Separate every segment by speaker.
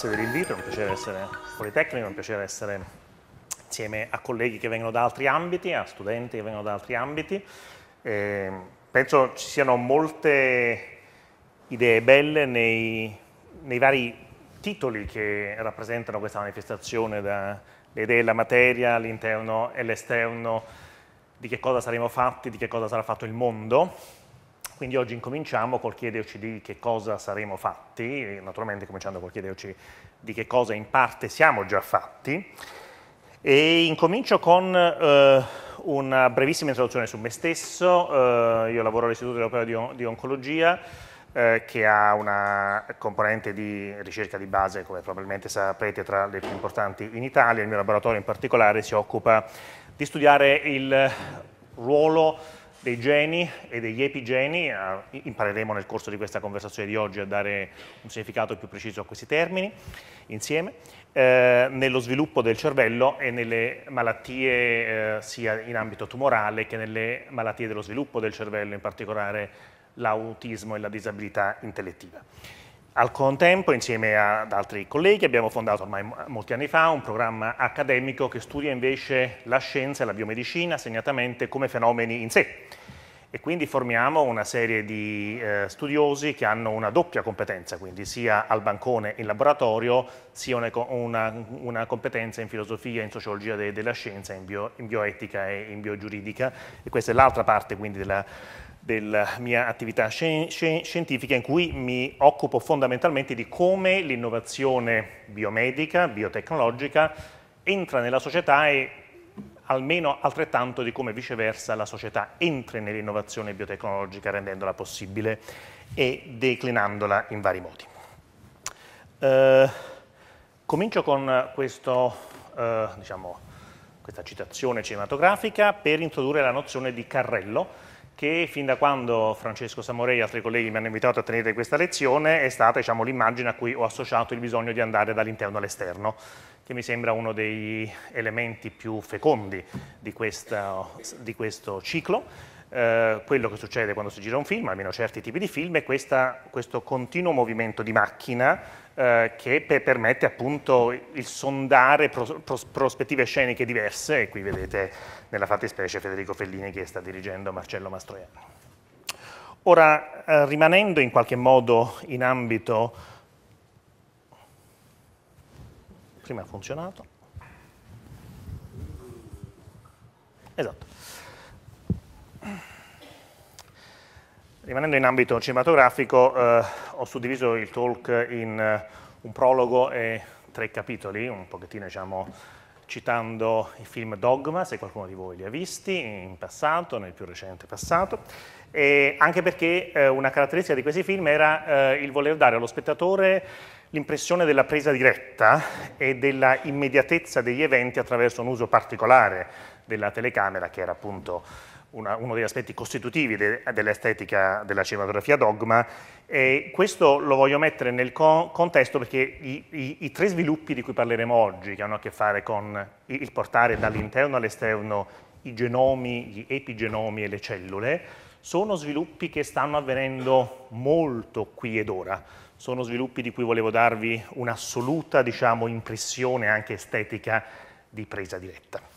Speaker 1: grazie per l'invito, è un piacere essere Politecnico, è un piacere essere insieme a colleghi che vengono da altri ambiti, a studenti che vengono da altri ambiti. Eh, penso ci siano molte idee belle nei, nei vari titoli che rappresentano questa manifestazione, da, le idee della materia, all'interno e all'esterno, di che cosa saremo fatti, di che cosa sarà fatto il mondo. Quindi oggi incominciamo col chiederci di che cosa saremo fatti, naturalmente cominciando col chiederci di che cosa in parte siamo già fatti. E incomincio con eh, una brevissima introduzione su me stesso. Eh, io lavoro all'Istituto Europeo di, di Oncologia, eh, che ha una componente di ricerca di base, come probabilmente saprete, tra le più importanti in Italia. Il mio laboratorio in particolare si occupa di studiare il ruolo dei geni e degli epigeni, impareremo nel corso di questa conversazione di oggi a dare un significato più preciso a questi termini insieme, eh, nello sviluppo del cervello e nelle malattie eh, sia in ambito tumorale che nelle malattie dello sviluppo del cervello, in particolare l'autismo e la disabilità intellettiva. Al contempo, insieme ad altri colleghi, abbiamo fondato ormai molti anni fa un programma accademico che studia invece la scienza e la biomedicina, segnatamente come fenomeni in sé. E quindi formiamo una serie di eh, studiosi che hanno una doppia competenza, quindi sia al bancone in laboratorio, sia una, una, una competenza in filosofia, in sociologia de, della scienza, in, bio, in, bioetica e in biogiuridica. E questa è l'altra parte quindi della della eh, mia attività scientifica in cui mi occupo fondamentalmente di come l'innovazione biomedica, biotecnologica entra nella società e almeno altrettanto di come viceversa la società entra nell'innovazione biotecnologica rendendola possibile e declinandola in vari modi. Eh, comincio con questo, eh, diciamo, questa citazione cinematografica per introdurre la nozione di carrello che fin da quando Francesco Samorei e altri colleghi mi hanno invitato a tenere questa lezione è stata diciamo, l'immagine a cui ho associato il bisogno di andare dall'interno all'esterno, che mi sembra uno degli elementi più fecondi di, questa, di questo ciclo. Eh, quello che succede quando si gira un film, almeno certi tipi di film, è questa, questo continuo movimento di macchina eh, che per, permette appunto il sondare pros, pros, prospettive sceniche diverse e qui vedete nella fattispecie Federico Fellini che sta dirigendo Marcello Mastroianni. Ora, eh, rimanendo in qualche modo in ambito... Prima ha funzionato. Esatto. Rimanendo in ambito cinematografico, eh, ho suddiviso il talk in eh, un prologo e tre capitoli, un pochettino diciamo, citando i film Dogma, se qualcuno di voi li ha visti in passato, nel più recente passato, e anche perché eh, una caratteristica di questi film era eh, il voler dare allo spettatore l'impressione della presa diretta e della immediatezza degli eventi attraverso un uso particolare della telecamera, che era appunto una, uno degli aspetti costitutivi de, dell'estetica della cinematografia dogma. E questo lo voglio mettere nel co contesto perché i, i, i, tre sviluppi di cui parleremo oggi, che hanno a che fare con il portare dall'interno all'esterno i genomi, gli epigenomi e le cellule, sono sviluppi che stanno avvenendo molto qui ed ora. Sono sviluppi di cui volevo darvi un'assoluta diciamo, impressione anche estetica di presa diretta.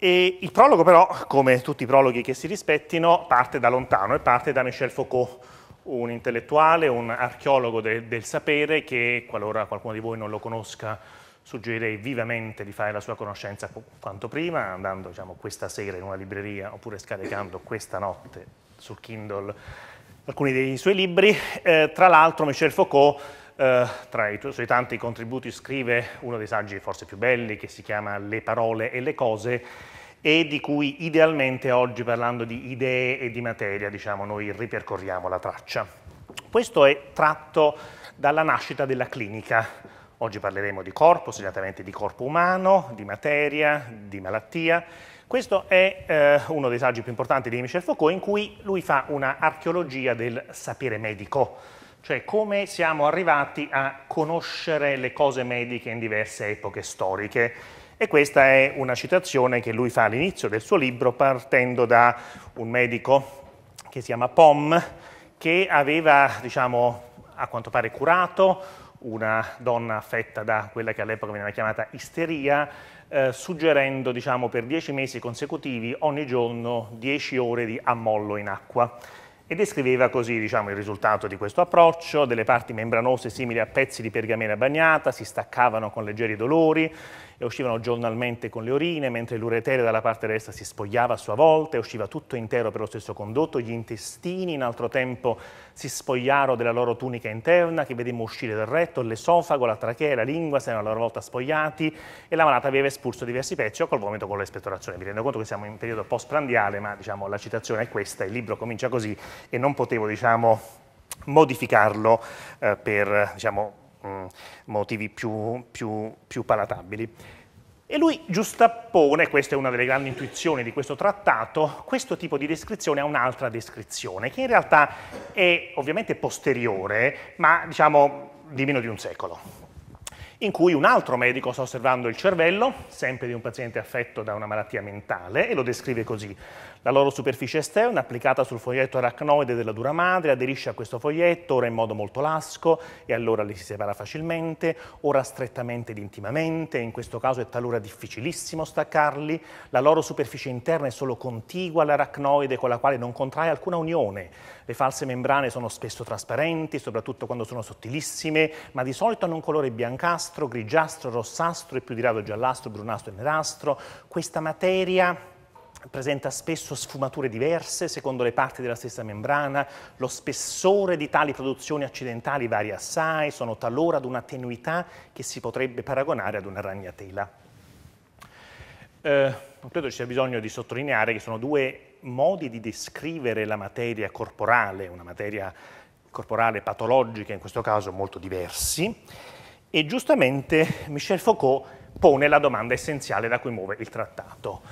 Speaker 1: E il prologo però, come tutti i prologhi che si rispettino, parte da lontano e parte da Michel Foucault, un intellettuale, un archeologo de del sapere che, qualora qualcuno di voi non lo conosca, suggerirei vivamente di fare la sua conoscenza quanto prima, andando diciamo, questa sera in una libreria oppure scaricando questa notte sul Kindle alcuni dei suoi libri. Eh, tra l'altro Michel Foucault Uh, tra i suoi tanti contributi scrive uno dei saggi forse più belli che si chiama Le parole e le cose e di cui idealmente oggi parlando di idee e di materia diciamo noi ripercorriamo la traccia. Questo è tratto dalla nascita della clinica. Oggi parleremo di corpo, segnatamente di corpo umano, di materia, di malattia. Questo è eh, uno dei saggi più importanti di Michel Foucault in cui lui fa una archeologia del sapere medico cioè come siamo arrivati a conoscere le cose mediche in diverse epoche storiche. E questa è una citazione che lui fa all'inizio del suo libro partendo da un medico che si chiama Pom, che aveva, diciamo, a quanto pare curato una donna affetta da quella che all'epoca veniva chiamata isteria, eh, suggerendo diciamo, per dieci mesi consecutivi ogni giorno dieci ore di ammollo in acqua e descriveva così diciamo, il risultato di questo approccio, delle parti membranose simili a pezzi di pergamena bagnata, si staccavano con leggeri dolori, e uscivano giornalmente con le urine, mentre l'uretere dalla parte destra si spogliava a sua volta e usciva tutto intero per lo stesso condotto, gli intestini in altro tempo si spogliarono della loro tunica interna che vedemmo uscire dal retto, l'esofago, la trachea, la lingua si erano a loro volta spogliati e la malata aveva espulso diversi pezzi o col vomito con l'espettorazione. Mi rendo conto che siamo in periodo post-prandiale, ma diciamo, la citazione è questa, il libro comincia così e non potevo diciamo, modificarlo eh, per diciamo, Mm, motivi più, più, più palatabili. E lui giustappone, questa è una delle grandi intuizioni di questo trattato, questo tipo di descrizione a un'altra descrizione, che in realtà è ovviamente posteriore, ma diciamo di meno di un secolo in cui un altro medico sta osservando il cervello, sempre di un paziente affetto da una malattia mentale, e lo descrive così. La loro superficie esterna, applicata sul foglietto aracnoide della dura madre, aderisce a questo foglietto, ora in modo molto lasco, e allora li si separa facilmente, ora strettamente ed intimamente, in questo caso è talora difficilissimo staccarli. La loro superficie interna è solo contigua all'aracnoide, con la quale non contrae alcuna unione. Le false membrane sono spesso trasparenti, soprattutto quando sono sottilissime, ma di solito hanno un colore biancastro, nerastro, grigiastro, rossastro e più di rado giallastro, brunastro e nerastro. Questa materia presenta spesso sfumature diverse secondo le parti della stessa membrana, lo spessore di tali produzioni accidentali varia assai, sono talora ad una tenuità che si potrebbe paragonare ad una ragnatela. Eh, non credo ci sia bisogno di sottolineare che sono due modi di descrivere la materia corporale, una materia corporale patologica in questo caso molto diversi, e giustamente Michel Foucault pone la domanda essenziale da cui muove il trattato.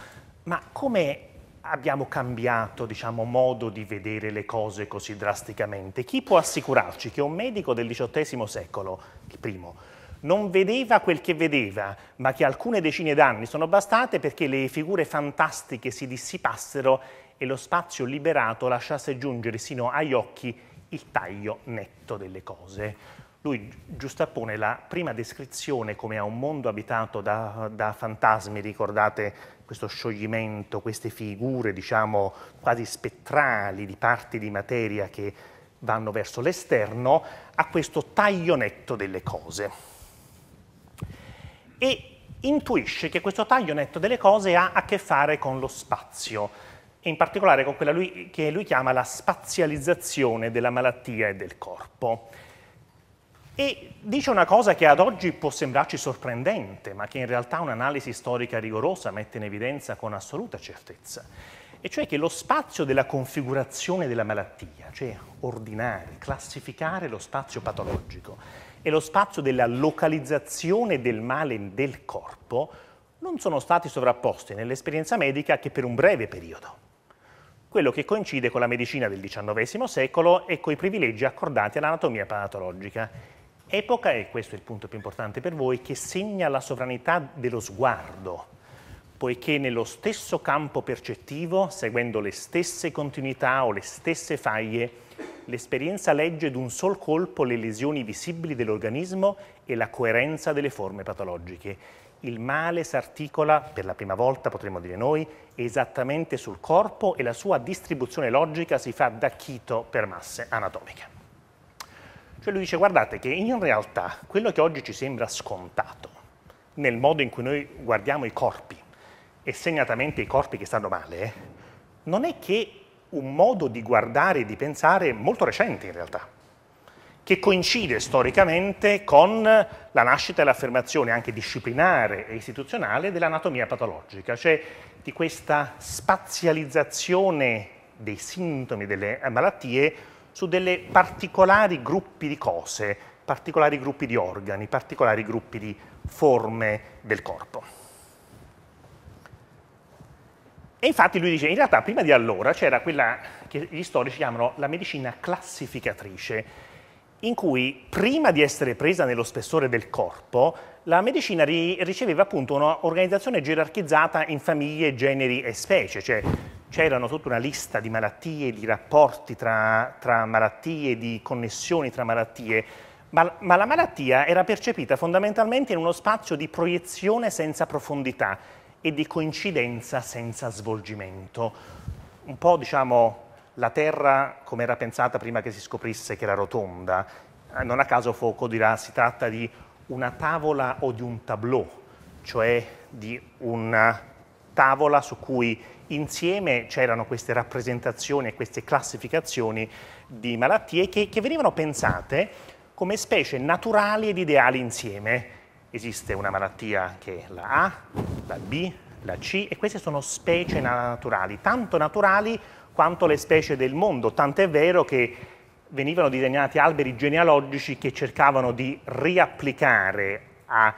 Speaker 1: Ma come abbiamo cambiato diciamo, modo di vedere le cose così drasticamente? Chi può assicurarci che un medico del XVIII secolo, il primo, non vedeva quel che vedeva, ma che alcune decine d'anni sono bastate perché le figure fantastiche si dissipassero e lo spazio liberato lasciasse giungere sino agli occhi il taglio netto delle cose lui giustappone la prima descrizione come a un mondo abitato da, da fantasmi, ricordate questo scioglimento, queste figure diciamo, quasi spettrali di parti di materia che vanno verso l'esterno, a questo taglio netto delle cose. E intuisce che questo taglio netto delle cose ha a che fare con lo spazio, in particolare con quella lui, che lui chiama la spazializzazione della malattia e del corpo. E dice una cosa che ad oggi può sembrarci sorprendente, ma che in realtà un'analisi storica rigorosa mette in evidenza con assoluta certezza, e cioè che lo spazio della configurazione della malattia, cioè ordinare, classificare lo spazio patologico e lo spazio della localizzazione del male del corpo, non sono stati sovrapposti nell'esperienza medica che per un breve periodo quello che coincide con la medicina del XIX secolo e coi privilegi accordati all'anatomia patologica epoca, e questo è il punto più importante per voi, che segna la sovranità dello sguardo, poiché nello stesso campo percettivo, seguendo le stesse continuità o le stesse faglie, l'esperienza legge d'un sol colpo le lesioni visibili dell'organismo e la coerenza delle forme patologiche. Il male s'articola, per la prima volta potremmo dire noi, esattamente sul corpo e la sua distribuzione logica si fa da chito per masse anatomiche. Cioè lui dice guardate che in realtà quello che oggi ci sembra scontato nel modo in cui noi guardiamo i corpi e segnatamente i corpi che stanno male, non è che un modo di guardare e di pensare molto recente in realtà, che coincide storicamente con la nascita e l'affermazione anche disciplinare e istituzionale dell'anatomia patologica, cioè di questa spazializzazione dei sintomi delle malattie su delle particolari gruppi di cose, particolari gruppi di organi, particolari gruppi di forme del corpo. E infatti lui dice, in realtà prima di allora c'era quella che gli storici chiamano la medicina classificatrice, in cui prima di essere presa nello spessore del corpo, la medicina ri riceveva appunto un'organizzazione gerarchizzata in famiglie, generi e specie, cioè c'erano tutta una lista di malattie, di rapporti tra, tra malattie, di connessioni tra malattie, ma, ma, la malattia era percepita fondamentalmente in uno spazio di proiezione senza profondità e di coincidenza senza svolgimento. Un po' diciamo la Terra come era pensata prima che si scoprisse che era rotonda. Eh, non a caso Foucault dirà si tratta di una tavola o di un tableau, cioè di una tavola su cui insieme c'erano queste rappresentazioni e queste classificazioni di malattie che, che venivano pensate come specie naturali ed ideali insieme. Esiste una malattia che è la A, la B, la C e queste sono specie naturali, tanto naturali quanto le specie del mondo, tant'è vero che venivano disegnati alberi genealogici che cercavano di riapplicare a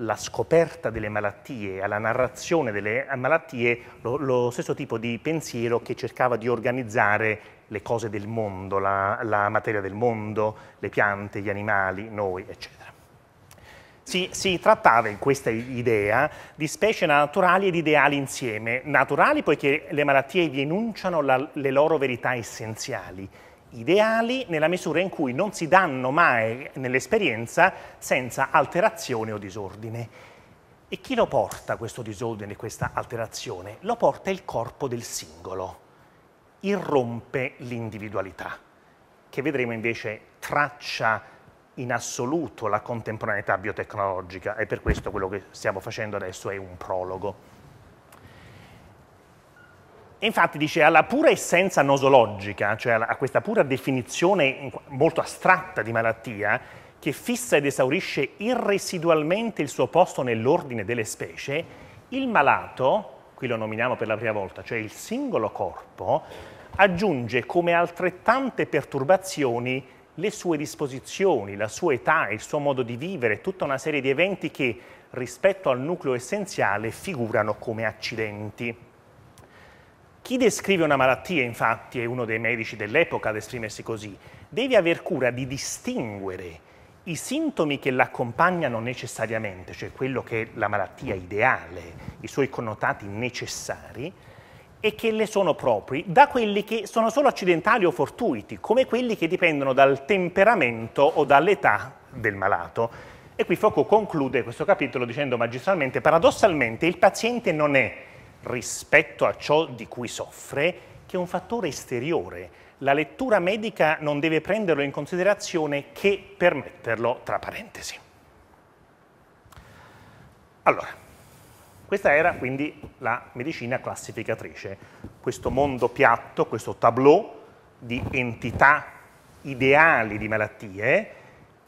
Speaker 1: la scoperta delle malattie, alla narrazione delle malattie, lo, lo, stesso tipo di pensiero che cercava di organizzare le cose del mondo, la, la materia del mondo, le piante, gli animali, noi, eccetera. Si, si, trattava in questa idea di specie naturali ed ideali insieme, naturali poiché le malattie vi enunciano la, le loro verità essenziali, ideali nella misura in cui non si danno mai nell'esperienza senza alterazione o disordine. E chi lo porta questo disordine, questa alterazione? Lo porta il corpo del singolo, irrompe l'individualità, che vedremo invece traccia in assoluto la contemporaneità biotecnologica e per questo quello che stiamo facendo adesso è un prologo infatti dice alla pura essenza nosologica, cioè a questa pura definizione molto astratta di malattia, che fissa ed esaurisce irresidualmente il suo posto nell'ordine delle specie, il malato, qui lo nominiamo per la prima volta, cioè il singolo corpo, aggiunge come altrettante perturbazioni le sue disposizioni, la sua età, il suo modo di vivere, tutta una serie di eventi che rispetto al nucleo essenziale figurano come accidenti. Chi descrive una malattia, infatti, è uno dei medici dell'epoca ad esprimersi così, deve aver cura di distinguere i sintomi che l'accompagnano necessariamente, cioè quello che è la malattia ideale, i suoi connotati necessari, e che le sono propri, da quelli che sono solo accidentali o fortuiti, come quelli che dipendono dal temperamento o dall'età del malato. E qui Foucault conclude questo capitolo dicendo magistralmente, paradossalmente il paziente non è rispetto a ciò di cui soffre che è un fattore esteriore. La lettura medica non deve prenderlo in considerazione che per metterlo tra parentesi. Allora, questa era quindi la medicina classificatrice, questo mondo piatto, questo tableau di entità ideali di malattie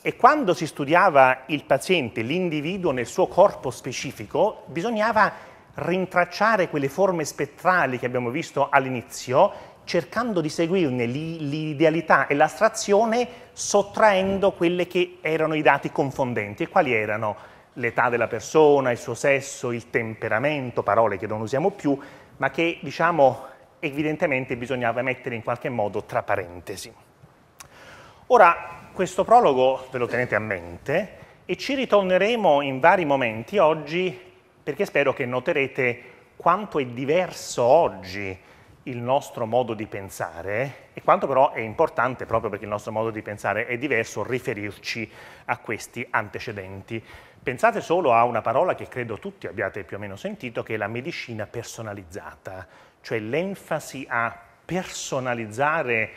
Speaker 1: e quando si studiava il paziente, l'individuo nel suo corpo specifico, bisognava rintracciare quelle forme spettrali che abbiamo visto all'inizio, cercando di seguirne l'idealità e l'astrazione, sottraendo quelli che erano i dati confondenti. E quali erano? L'età della persona, il suo sesso, il temperamento, parole che non usiamo più, ma che diciamo evidentemente bisognava mettere in qualche modo tra parentesi. Ora, questo prologo ve lo tenete a mente e ci ritorneremo in vari momenti oggi perché spero che noterete quanto è diverso oggi il nostro modo di pensare e quanto però è importante, proprio perché il nostro modo di pensare è diverso, riferirci a questi antecedenti. Pensate solo a una parola che credo tutti abbiate più o meno sentito, che è la medicina personalizzata, cioè l'enfasi a personalizzare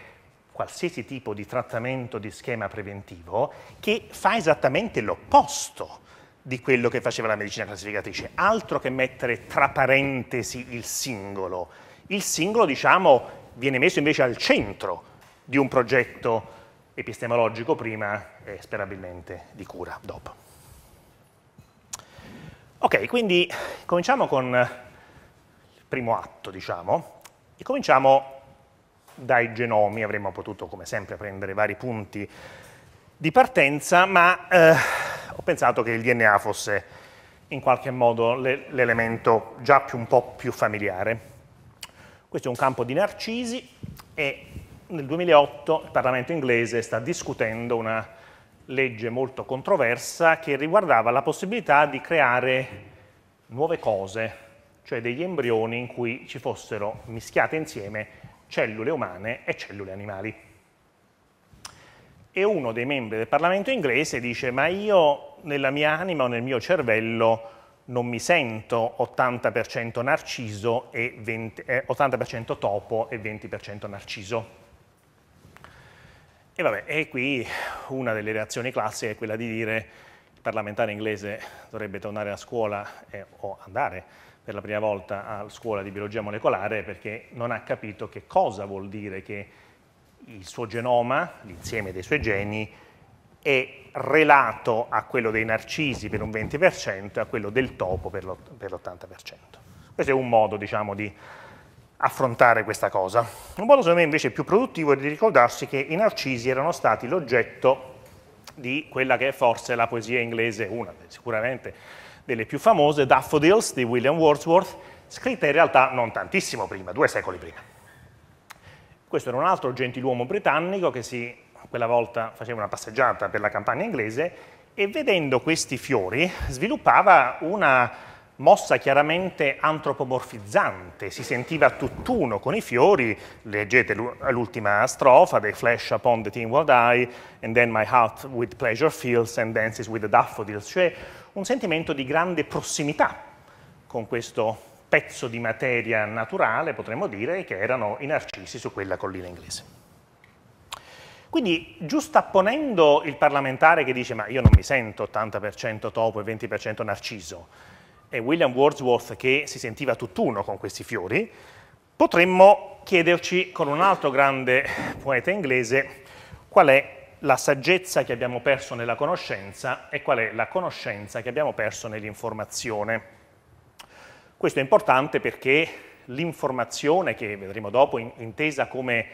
Speaker 1: qualsiasi tipo di trattamento di schema preventivo che fa esattamente l'opposto di quello che faceva la medicina classificatrice, altro che mettere tra parentesi il singolo. Il singolo, diciamo, viene messo invece al centro di un progetto epistemologico prima e sperabilmente di cura dopo. Ok, quindi cominciamo con il primo atto, diciamo, e cominciamo dai genomi, avremmo potuto come sempre prendere vari punti di partenza, ma eh, ho pensato che il DNA fosse in qualche modo l'elemento già più, un po' più familiare. Questo è un campo di narcisi e nel 2008 il Parlamento inglese sta discutendo una legge molto controversa che riguardava la possibilità di creare nuove cose, cioè degli embrioni in cui ci fossero mischiate insieme cellule umane e cellule animali e uno dei membri del Parlamento inglese dice ma io nella mia anima o nel mio cervello non mi sento 80% narciso e 20, eh, 80% topo e 20% narciso. E vabbè, e qui una delle reazioni classiche è quella di dire il parlamentare inglese dovrebbe tornare a scuola eh, o andare per la prima volta a scuola di biologia molecolare perché non ha capito che cosa vuol dire che il suo genoma, l'insieme dei suoi geni, è relato a quello dei narcisi per un 20% e a quello del topo per l'80%. Questo è un modo, diciamo, di affrontare questa cosa. Un modo, secondo me, invece più produttivo è di ricordarsi che i narcisi erano stati l'oggetto di quella che è forse la poesia inglese, una sicuramente delle più famose, Daffodils di William Wordsworth, scritta in realtà non tantissimo prima, due secoli prima. Questo era un altro gentiluomo britannico che si, quella volta faceva una passeggiata per la campagna inglese e vedendo questi fiori sviluppava una mossa chiaramente antropomorfizzante, si sentiva tutt'uno con i fiori, leggete l'ultima strofa, they flash upon the world eye, and then my heart with pleasure feels and dances with the daffodils, cioè un sentimento di grande prossimità con questo pezzo di materia naturale, potremmo dire, che erano i narcisi su quella collina inglese. Quindi giustapponendo il parlamentare che dice ma io non mi sento 80% topo e 20% narciso e William Wordsworth che si sentiva tutt'uno con questi fiori, potremmo chiederci con un altro grande poeta inglese qual è la saggezza che abbiamo perso nella conoscenza e qual è la conoscenza che abbiamo perso nell'informazione. Questo è importante perché l'informazione, che vedremo dopo, intesa come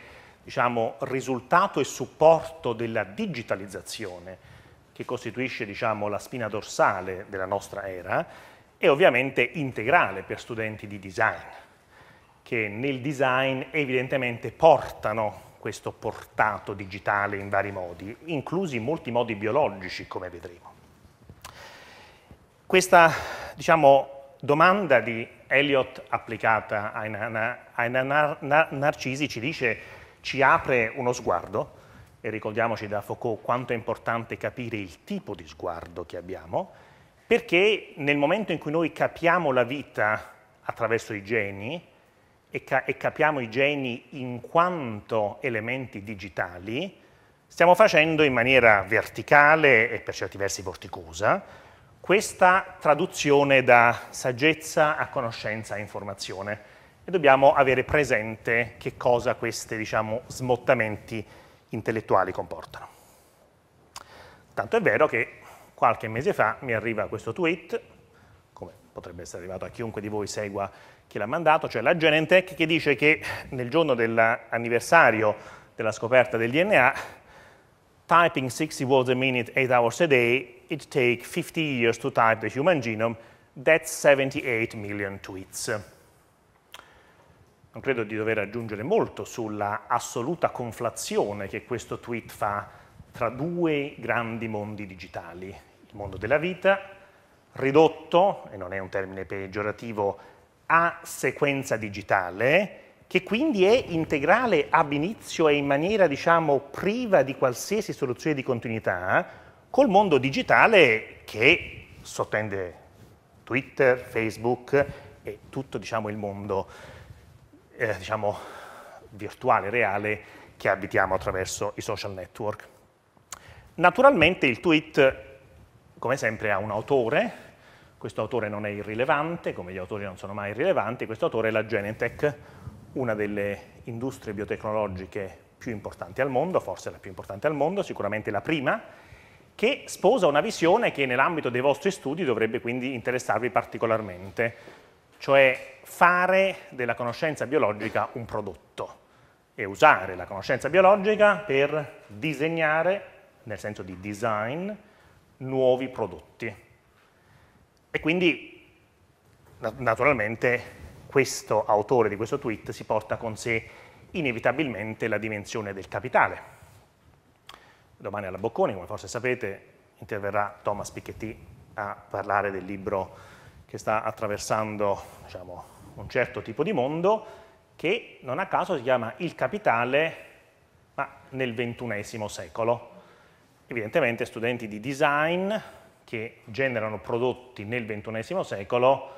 Speaker 1: diciamo, risultato e supporto della digitalizzazione, che costituisce diciamo, la spina dorsale della nostra era, è ovviamente integrale per studenti di design, che nel design evidentemente portano questo portato digitale in vari modi, inclusi molti modi biologici, come vedremo. Questa, diciamo, domanda di Eliot applicata ai, na, ai na, na, narcisi ci dice, ci apre uno sguardo, e ricordiamoci da Foucault quanto è importante capire il tipo di sguardo che abbiamo, perché nel momento in cui noi capiamo la vita attraverso i geni e, ca e capiamo i geni in quanto elementi digitali, stiamo facendo in maniera verticale e per certi versi vorticosa, questa traduzione da saggezza a conoscenza e informazione e dobbiamo avere presente che cosa questi diciamo, smottamenti intellettuali comportano. Tanto è vero che qualche mese fa mi arriva questo tweet, come potrebbe essere arrivato a chiunque di voi segua chi l'ha mandato, cioè la Genentech che dice che nel giorno dell'anniversario della scoperta del DNA, typing 60 words a minute, 8 hours a day it takes 50 years to type the human genome, that's 78 million tweets. Non credo di dover aggiungere molto sulla assoluta conflazione che questo tweet fa tra due grandi mondi digitali, il mondo della vita, ridotto, e non è un termine peggiorativo, a sequenza digitale, che quindi è integrale ab inizio e in maniera diciamo, priva di qualsiasi soluzione di continuità, col mondo digitale che sottende Twitter, Facebook e tutto diciamo, il mondo eh, diciamo, virtuale, reale che abitiamo attraverso i social network. Naturalmente il tweet, come sempre, ha un autore, questo autore non è irrilevante, come gli autori non sono mai irrilevanti, questo autore è la Genentech, una delle industrie biotecnologiche più importanti al mondo, forse la più importante al mondo, sicuramente la prima, che sposa una visione che nell'ambito dei vostri studi dovrebbe quindi interessarvi particolarmente, cioè fare della conoscenza biologica un prodotto e usare la conoscenza biologica per disegnare, nel senso di design, nuovi prodotti. E quindi, naturalmente, questo autore di questo tweet si porta con sé inevitabilmente la dimensione del capitale, domani alla Bocconi, come forse sapete, interverrà Thomas Piketty a parlare del libro che sta attraversando diciamo, un certo tipo di mondo, che non a caso si chiama Il Capitale, ma nel ventunesimo secolo. Evidentemente studenti di design che generano prodotti nel ventunesimo secolo,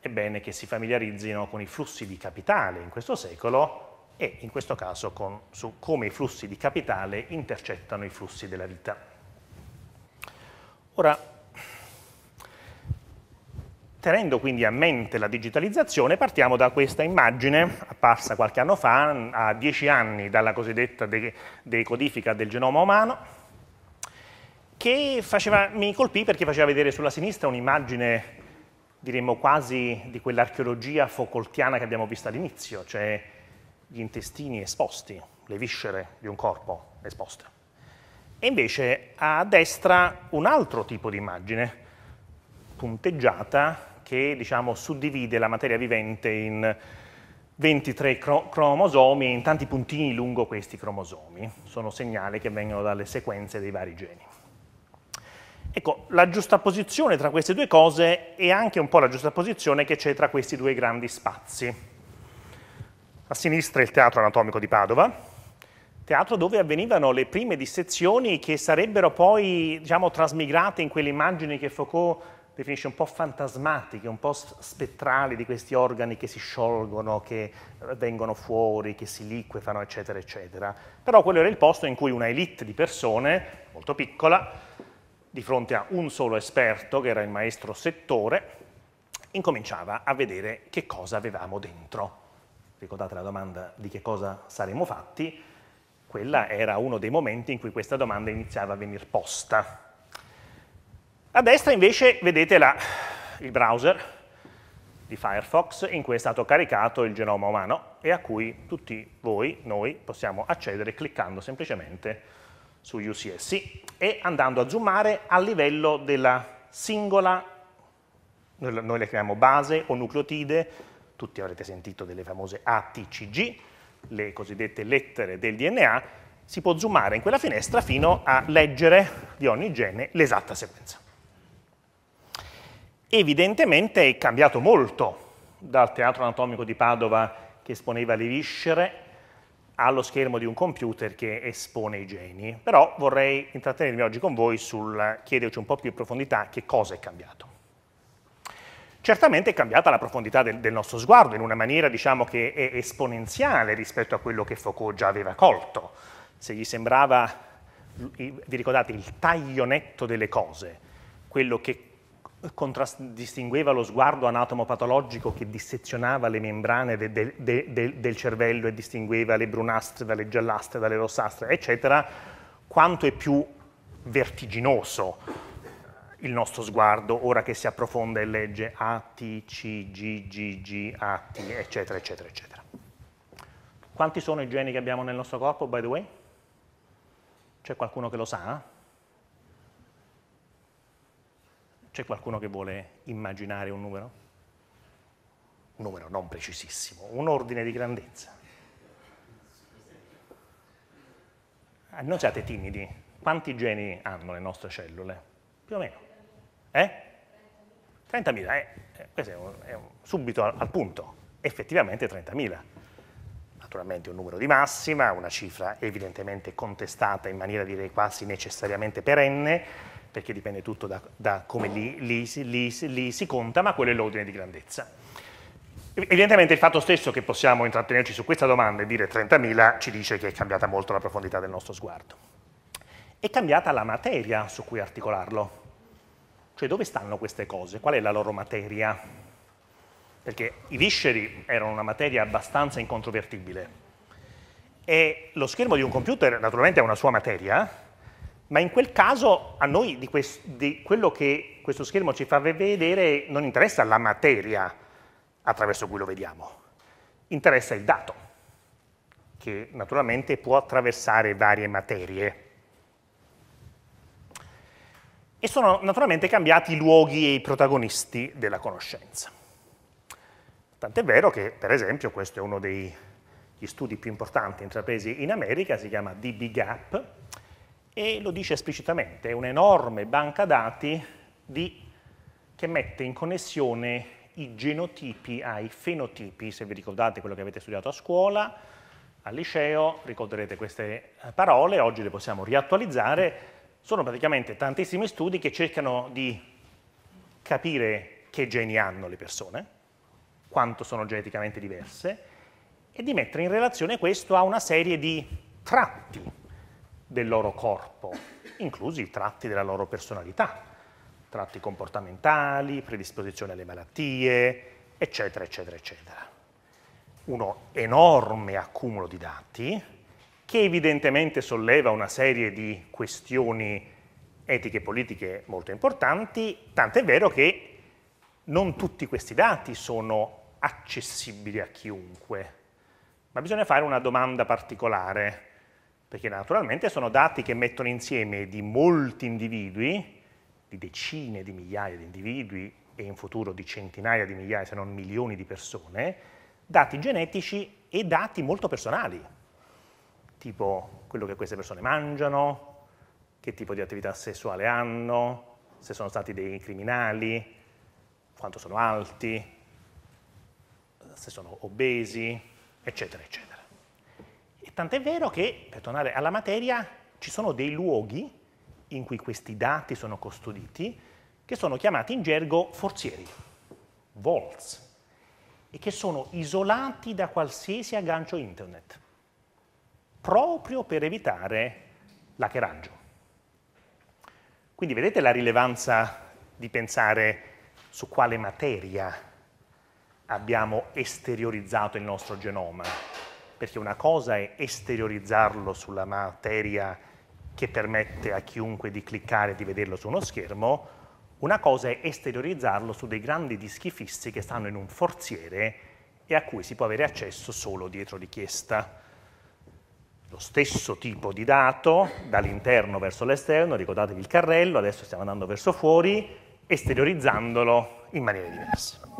Speaker 1: è bene che si familiarizzino con i flussi di capitale in questo secolo e in questo caso con, su come i flussi di capitale intercettano i flussi della vita. Ora, Tenendo quindi a mente la digitalizzazione, partiamo da questa immagine apparsa qualche anno fa, a dieci anni dalla cosiddetta de decodifica del genoma umano, che faceva, mi colpì perché faceva vedere sulla sinistra un'immagine, diremmo quasi, di quell'archeologia focoltiana che abbiamo visto all'inizio, cioè gli intestini esposti, le viscere di un corpo esposte. E invece a destra un altro tipo di immagine, punteggiata, che diciamo, suddivide la materia vivente in 23 cro cromosomi e in tanti puntini lungo questi cromosomi. Sono segnali che vengono dalle sequenze dei vari geni. Ecco, la giusta tra queste due cose è anche un po' la giusta che c'è tra questi due grandi spazi a sinistra il Teatro Anatomico di Padova, teatro dove avvenivano le prime dissezioni che sarebbero poi diciamo, trasmigrate in quelle immagini che Foucault definisce un po' fantasmatiche, un po' spettrali di questi organi che si sciolgono, che vengono fuori, che si liquefano, eccetera, eccetera. Però quello era il posto in cui una elite di persone, molto piccola, di fronte a un solo esperto, che era il maestro settore, incominciava a vedere che cosa avevamo dentro ricordate la domanda di che cosa saremo fatti, quella era uno dei momenti in cui questa domanda iniziava a venire posta. A destra invece vedete la, il browser di Firefox in cui è stato caricato il genoma umano e a cui tutti voi, noi, possiamo accedere cliccando semplicemente su UCSC e andando a zoomare a livello della singola, noi le chiamiamo base o nucleotide, tutti avrete sentito delle famose ATCG, le cosiddette lettere del DNA, si può zoomare in quella finestra fino a leggere di ogni gene l'esatta sequenza. Evidentemente è cambiato molto dal teatro anatomico di Padova che esponeva le viscere allo schermo di un computer che espone i geni. Però vorrei intrattenermi oggi con voi sul chiederci un po' più in profondità che cosa è cambiato. Certamente è cambiata la profondità del, del nostro sguardo in una maniera diciamo, che è esponenziale rispetto a quello che Foucault già aveva colto. Se gli sembrava, vi ricordate, il taglio netto delle cose, quello che distingueva lo sguardo anatomopatologico che dissezionava le membrane de, de, de, del cervello e distingueva le brunastre dalle giallastre, dalle rossastre, eccetera, quanto è più vertiginoso il nostro sguardo ora che si approfonda e legge A, T, C, G, G, G, A, T, eccetera, eccetera, eccetera. Quanti sono i geni che abbiamo nel nostro corpo, by the way? C'è qualcuno che lo sa? Eh? C'è qualcuno che vuole immaginare un numero? Un numero non precisissimo, un ordine di grandezza. Eh, non siate timidi, quanti geni hanno le nostre cellule? Più o meno. Eh? 30.000, eh, eh, questo è, un, è un, subito al, al punto, effettivamente 30.000. Naturalmente un numero di massima, una cifra evidentemente contestata in maniera direi quasi necessariamente perenne, perché dipende tutto da, da come lì, li, li, li, si conta, ma quello è l'ordine di grandezza. Evidentemente il fatto stesso che possiamo intrattenerci su questa domanda e dire 30.000 ci dice che è cambiata molto la profondità del nostro sguardo. È cambiata la materia su cui articolarlo. Cioè dove stanno queste cose? Qual è la loro materia? Perché i visceri erano una materia abbastanza incontrovertibile e lo schermo di un computer naturalmente ha una sua materia, ma in quel caso a noi di, di quello che questo schermo ci fa vedere non interessa la materia attraverso cui lo vediamo, interessa il dato, che naturalmente può attraversare varie materie e sono naturalmente cambiati i luoghi e i protagonisti della conoscenza. Tant'è vero che, per esempio, questo è uno degli studi più importanti intrapresi in America, si chiama DB Gap, e lo dice esplicitamente, è un'enorme banca dati di, che mette in connessione i genotipi ai fenotipi, se vi ricordate quello che avete studiato a scuola, al liceo, ricorderete queste parole, oggi le possiamo riattualizzare, sono praticamente tantissimi studi che cercano di capire che geni hanno le persone, quanto sono geneticamente diverse, e di mettere in relazione questo a una serie di tratti del loro corpo, inclusi i tratti della loro personalità, tratti comportamentali, predisposizione alle malattie, eccetera, eccetera, eccetera. Uno enorme accumulo di dati che evidentemente solleva una serie di questioni etiche e politiche molto importanti, tant'è vero che non tutti questi dati sono accessibili a chiunque, ma bisogna fare una domanda particolare, perché naturalmente sono dati che mettono insieme di molti individui, di decine di migliaia di individui e in futuro di centinaia di migliaia, se non milioni di persone, dati genetici e dati molto personali tipo quello che queste persone mangiano, che tipo di attività sessuale hanno, se sono stati dei criminali, quanto sono alti, se sono obesi, eccetera, eccetera. E tant'è vero che, per tornare alla materia, ci sono dei luoghi in cui questi dati sono custoditi che sono chiamati in gergo forzieri, vaults, e che sono isolati da qualsiasi aggancio internet proprio per evitare l'hackeraggio. Quindi vedete la rilevanza di pensare su quale materia abbiamo esteriorizzato il nostro genoma, perché una cosa è esteriorizzarlo sulla materia che permette a chiunque di cliccare e di vederlo su uno schermo, una cosa è esteriorizzarlo su dei grandi dischi fissi che stanno in un forziere e a cui si può avere accesso solo dietro richiesta lo stesso tipo di dato dall'interno verso l'esterno, ricordatevi il carrello, adesso stiamo andando verso fuori, esteriorizzandolo in maniera diversa.